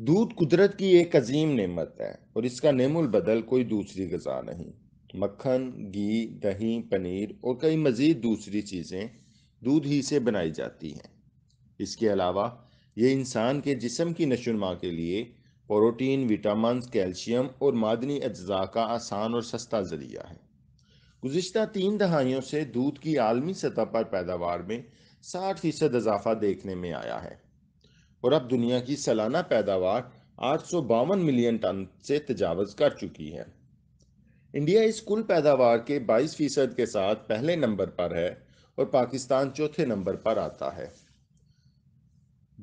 दूध कुदरत की एक अजीम नेमत है और इसका नेमुल बदल कोई दूसरी गज़ा नहीं मक्खन घी दही पनीर और कई मज़ीद दूसरी चीज़ें दूध ही से बनाई जाती हैं इसके अलावा ये इंसान के जिसम की नशोनमा के लिए प्रोटीन विटामिन कैल्शियम और मादनी अज्जा का आसान और सस्ता ज़रिया है गुज्त तीन दहाइयों से दूध की आलमी सतह पर पैदावार में साठ फ़ीसद इजाफा देखने में आया है और अब दुनिया की सालाना पैदावार आठ मिलियन टन से तजावज कर चुकी है इंडिया इस कुल पैदावार के 22 फीसद के साथ पहले नंबर पर है और पाकिस्तान चौथे नंबर पर आता है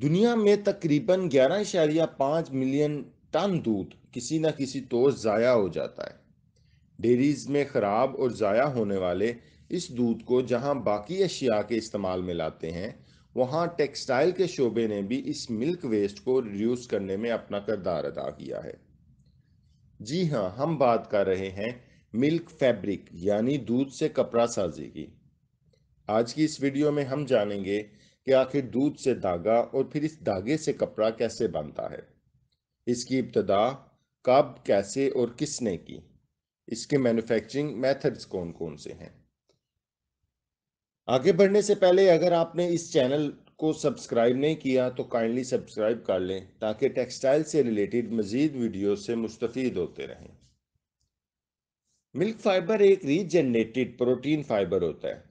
दुनिया में तकरीबन ग्यारह इशारिया पाँच मिलियन टन दूध किसी न किसी तौर तो ज़ाया हो जाता है डेरीज में ख़राब और ज़ाया होने वाले इस दूध को जहां बाकी अशिया के इस्तेमाल में लाते हैं वहाँ टेक्सटाइल के शोबे ने भी इस मिल्क वेस्ट को रिड्यूस करने में अपना किरदार अदा किया है जी हाँ हम बात कर रहे हैं मिल्क फैब्रिक यानी दूध से कपड़ा साजी की आज की इस वीडियो में हम जानेंगे कि आखिर दूध से धागा और फिर इस धागे से कपड़ा कैसे बनता है इसकी इब्तदा कब कैसे और किसने की इसके मैन्युफैक्चरिंग मेथड्स कौन कौन से हैं आगे बढ़ने से पहले अगर आपने इस चैनल को सब्सक्राइब नहीं किया तो काइंडली सब्सक्राइब कर लें ताकि टेक्सटाइल से रिलेटेड मज़ीद वीडियो से मुस्तफ़ होते रहें मिल्क फाइबर एक रीजनरेटेड प्रोटीन फाइबर होता है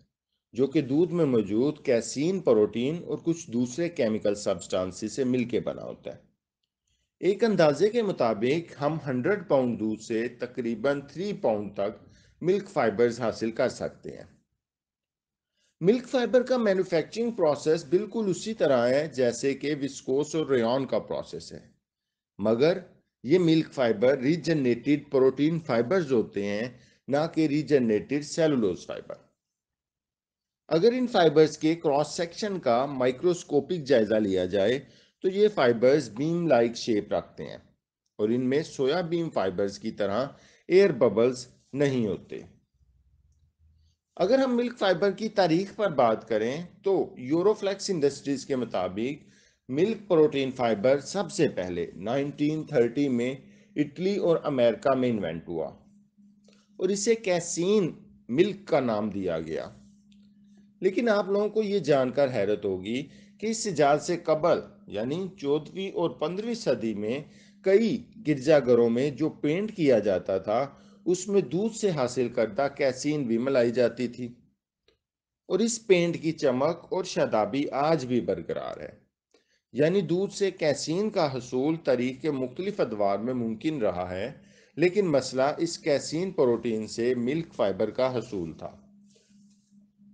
जो कि दूध में मौजूद कैसीन प्रोटीन और कुछ दूसरे केमिकल सब्सटेंसी से मिलकर बना होता है एक अंदाजे के मुताबिक हम 100 पाउंड दूध से तकरीबन 3 पाउंड तक मिल्क फाइबर्स हासिल कर सकते हैं मिल्क फाइबर का मैन्युफैक्चरिंग प्रोसेस बिल्कुल उसी तरह है जैसे कि विस्कोस और रेन का प्रोसेस है मगर ये milk fibre regenerated protein fibres होते हैं ना कि रीजनरेटेड सेलुलोज फाइबर अगर इन फाइबर्स के क्रॉस सेक्शन का माइक्रोस्कोपिक जायजा लिया जाए तो ये फाइबर्स बीम लाइक शेप रखते हैं और इनमें सोयाबीन फाइबर्स की तरह एयर बबल्स नहीं होते अगर हम मिल्क फाइबर की तारीख पर बात करें तो यूरोफ्लेक्स इंडस्ट्रीज के मुताबिक मिल्क प्रोटीन फाइबर सबसे पहले 1930 में इटली और अमेरिका में इन्वेंट हुआ और इसे कैसीन मिल्क का नाम दिया गया लेकिन आप लोगों को ये जानकर हैरत होगी कि इस जाल से कबल यानी चौदहवीं और पंद्रहवीं सदी में कई गिरजाघरों में जो पेंट किया जाता था उसमें दूध से हासिल करता कैसीन भी मलाई जाती थी और इस पेंट की चमक और शादाबी आज भी बरकरार है यानी दूध से कैसीन का हसूल तारीख के मुख्तलिफ अदवार में मुमकिन रहा है लेकिन मसला इस कैसीन प्रोटीन से मिल्क फाइबर का हसूल था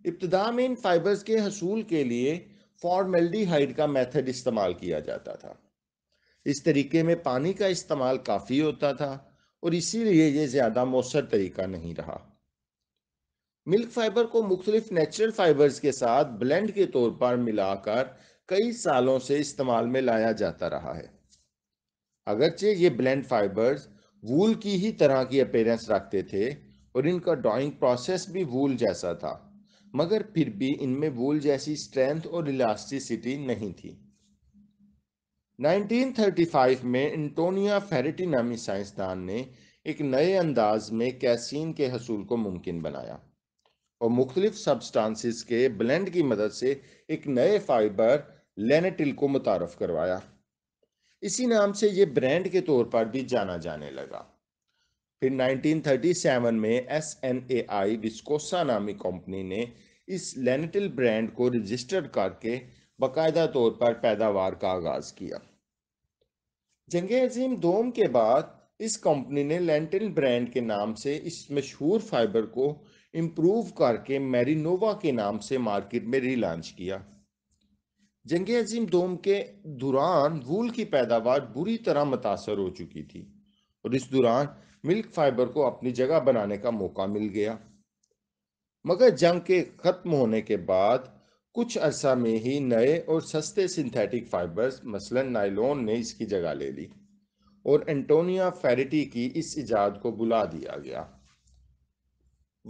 इब्तदा में इन फाइबर्स के हसूल के लिए फॉर्मेल्डिहाइड का मेथड इस्तेमाल किया जाता था इस तरीके में पानी का इस्तेमाल काफ़ी होता था और इसीलिए ये ज्यादा मौसर तरीका नहीं रहा मिल्क फाइबर को मुख्तलिफ नेचुरल फाइबर्स के साथ ब्लेंड के तौर पर मिलाकर कई सालों से इस्तेमाल में लाया जाता रहा है अगरचे ये ब्लेंड फाइबर्स वूल की ही तरह की अपेयरेंस रखते थे और इनका ड्राइंग प्रोसेस भी वूल जैसा था मगर फिर भी इनमें वूल जैसी स्ट्रेंथ और इलास्टिसिटी नहीं थी 1935 में इंटोनिया फेरिटी नामी साइंसदान ने एक नए अंदाज में कैसीन के हसूल को मुमकिन बनाया और मुख्तलिफ सब्सटांसिस के ब्लेंड की मदद से एक नए फाइबर लेनेटिल को मुतारफ करवाया इसी नाम से ये ब्रांड के तौर पर भी जाना जाने लगा फिर 1937 में एस एन ए आई विस्कोसा नामी कंपनी ने इस लेनेटिल ब्रांड को रजिस्टर्ड करके बाकायदा तौर पर पैदावार का आगाज किया जंग अजीम दोम के बाद इस कंपनी ने लेंटिन ब्रांड के नाम से इस मशहूर फाइबर को इम्प्रूव करके मैरिनोवा के नाम से मार्केट में रिलॉन्च किया जंग अजीम दोम के दौरान वूल की पैदावार बुरी तरह मुतासर हो चुकी थी और इस दौरान मिल्क फाइबर को अपनी जगह बनाने का मौका मिल गया मगर जंग के ख़त्म होने के बाद कुछ अरसा में ही नए और सस्ते सिंथेटिक फाइबर्स मसलन नाइलोन ने इसकी जगह ले ली और एंटोनिया फेरिटी की इस इजाद को बुला दिया गया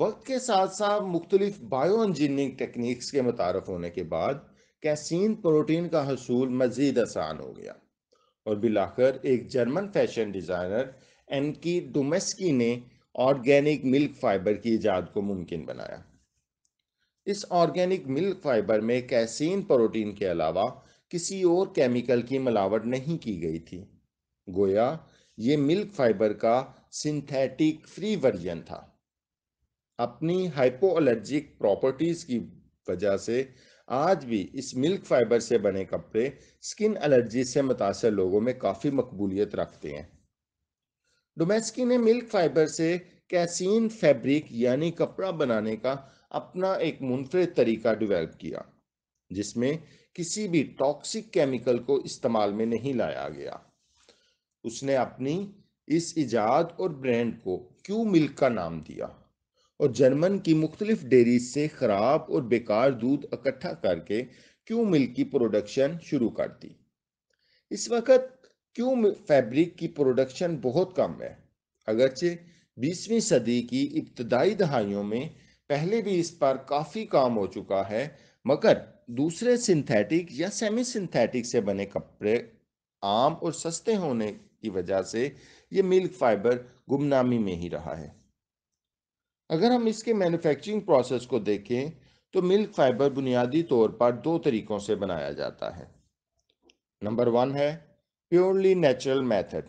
वक्त के साथ साथ मुख्तलिफ बायो इंजीनियरिंग टेक्निक्स के मुतारफ होने के बाद कैसीन प्रोटीन का हसूल मज़ीद आसान हो गया और बिलाकर एक German fashion designer Anke Domaske ने ऑर्गेनिक मिल्क फाइबर की ईजाद को मुमकिन बनाया इस ऑर्गेनिक मिल्क फाइबर में कैसीन प्रोटीन के अलावा किसी और केमिकल की मिलावट नहीं की गई थी गोया ये मिल्क फाइबर का सिंथेटिक फ्री वर्जन था अपनी हाइपो एलर्जिक प्रॉपर्टीज की वजह से आज भी इस मिल्क फाइबर से बने कपड़े स्किन एलर्जी से मुतासर लोगों में काफ़ी मकबूलियत रखते हैं डोमेस्की ने मिल्क फाइबर से कैसीन फैब्रिक यानी कपड़ा बनाने का अपना एक मुनफरद तरीका डिवेल्प किया जिसमें किसी भी टॉक्सिक केमिकल को इस्तेमाल में नहीं लाया गया उसने अपनी इस इजाद और ब्रांड को क्यू मिल्क का नाम दिया और जर्मन की मुख्तलिफ डेरी से ख़राब और बेकार दूध इकट्ठा करके क्यू मिल्क की प्रोडक्शन शुरू कर दी इस वक्त क्यू फैब्रिक की प्रोडक्शन बहुत कम है अगरचे बीसवीं सदी की इब्तदाई दहाइयों में पहले भी इस पर काफी काम हो चुका है मगर दूसरे सिंथेटिक या सेमी सिंथेटिक से बने कपड़े आम और सस्ते होने की वजह से ये मिल्क फाइबर गुमनामी में ही रहा है अगर हम इसके मैन्युफैक्चरिंग प्रोसेस को देखें तो मिल्क फाइबर बुनियादी तौर पर दो तरीकों से बनाया जाता है नंबर वन है प्योरली नेचुरल मेथड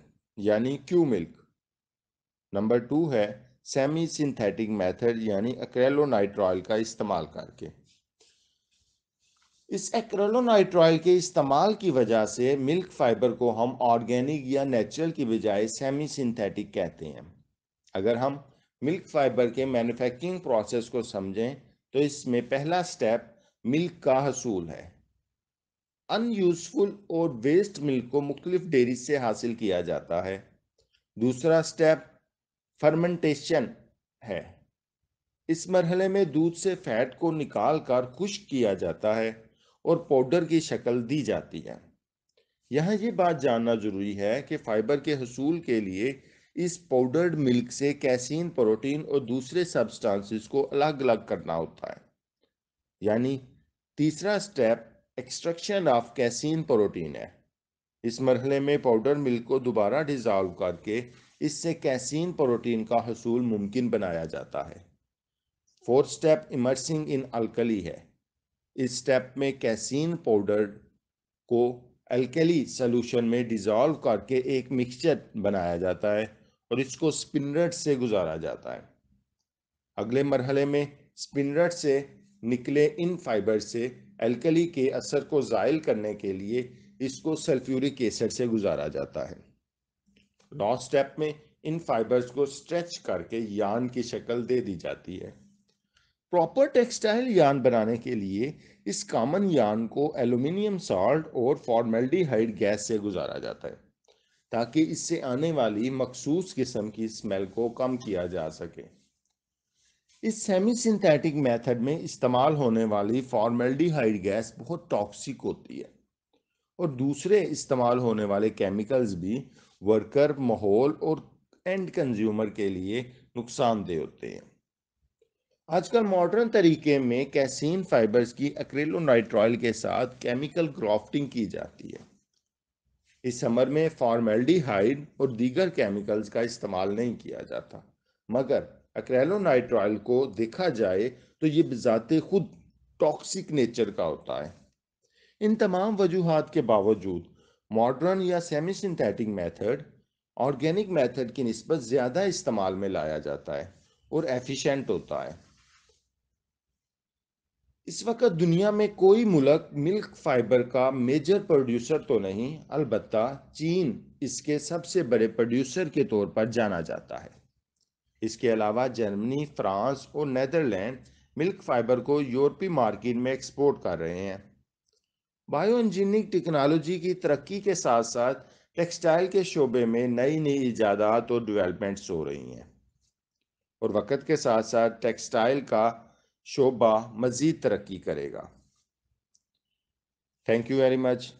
यानी क्यू मिल्क नंबर टू है सेमी सिंथेटिक मेथड यानी अक्रेलोनाइट्रॉयल का इस्तेमाल करके इस एक्रेलोनाइट्रॉयल के इस्तेमाल की वजह से मिल्क फाइबर को हम ऑर्गेनिक या नेचुरल की बजाय सेमी सिंथेटिक कहते हैं अगर हम मिल्क फाइबर के मैन्युफैक्चरिंग प्रोसेस को समझें तो इसमें पहला स्टेप मिल्क का हसूल है अनयूजफुल और वेस्ट मिल्क को मुख्तलिफ डेरी से हासिल किया जाता है दूसरा स्टेप फर्मेंटेशन है इस मरहले में दूध से फैट को निकाल कर खुश्क किया जाता है और पाउडर की शक्ल दी जाती है यहाँ ये बात जानना ज़रूरी है कि फाइबर के हसूल के लिए इस पाउडर्ड मिल्क से कैसीन प्रोटीन और दूसरे सब्सटेंसेस को अलग अलग करना होता है यानी तीसरा step extraction of casein protein है इस मरहले में पाउडर मिल्क को दोबारा डिजॉल्व करके इससे कैसीन प्रोटीन का हसूल मुमकिन बनाया जाता है fourth step immersing in alkali है इस स्टेप में कैसीन पाउडर को अल्कली सोल्यूशन में डिजॉल्व करके एक मिक्सचर बनाया जाता है और इसको स्पिनरट से गुजारा जाता है अगले मरहले में स्पिनरट से निकले इन फाइबर से अल्कली के असर को ज़ायल करने के लिए इसको सल्फ्यूरिक एसिड से गुजारा जाता है नॉर्थ स्टेप में इन फाइबर्स को स्ट्रेच करके यान की शक्ल दे दी जाती है प्रॉपर टेक्सटाइल यान बनाने के लिए इस कॉमन यान को एल्यूमिनियम सॉल्ट और फॉर्मेल्डिहाइड गैस से गुजारा जाता है ताकि इससे आने वाली मखसूस किस्म की स्मेल को कम किया जा सके इस सेमी सिंथेटिक मेथड में इस्तेमाल होने वाली फॉर्मेल्डिहाइड गैस बहुत टॉक्सिक होती है और दूसरे इस्तेमाल होने वाले केमिकल्स भी वर्कर माहौल और एंड कंज्यूमर के लिए नुकसानदेह होते हैं आजकल मॉडर्न तरीके में कैसीन फाइबर्स की अक्रेलोनाइट्रॉयल के साथ केमिकल ग्राफ्टिंग की जाती है इस समर में फॉर्मेल्डिहाइड और दीगर केमिकल्स का इस्तेमाल नहीं किया जाता मगर अक्रेलोनाइट्रॉयल को देखा जाए तो ये बजाते खुद टॉक्सिक नेचर का होता है इन तमाम वजूहत के बावजूद मॉडर्न या semi synthetic method organic method की नस्बत ज़्यादा इस्तेमाल में लाया जाता है और एफिशिएंट होता है इस वक्त दुनिया में कोई मुल्क मिल्क फाइबर का मेजर प्रोड्यूसर तो नहीं अलबत् चीन इसके सबसे बड़े प्रोड्यूसर के तौर पर जाना जाता है इसके अलावा जर्मनी फ्रांस और नदरलैंड मिल्क फाइबर को यूरोपीय मार्केट में एक्सपोर्ट कर रहे हैं बायो इंजीनियरिंग टेक्नोलॉजी की तरक्की के साथ साथ टेक्सटाइल के शोबे में नई नई ईजादात और डेवलपमेंट्स हो रही हैं और वक़्त के साथ साथ टेक्सटाइल का शोबा मज़ीद तरक्की करेगा थैंक यू वेरी मच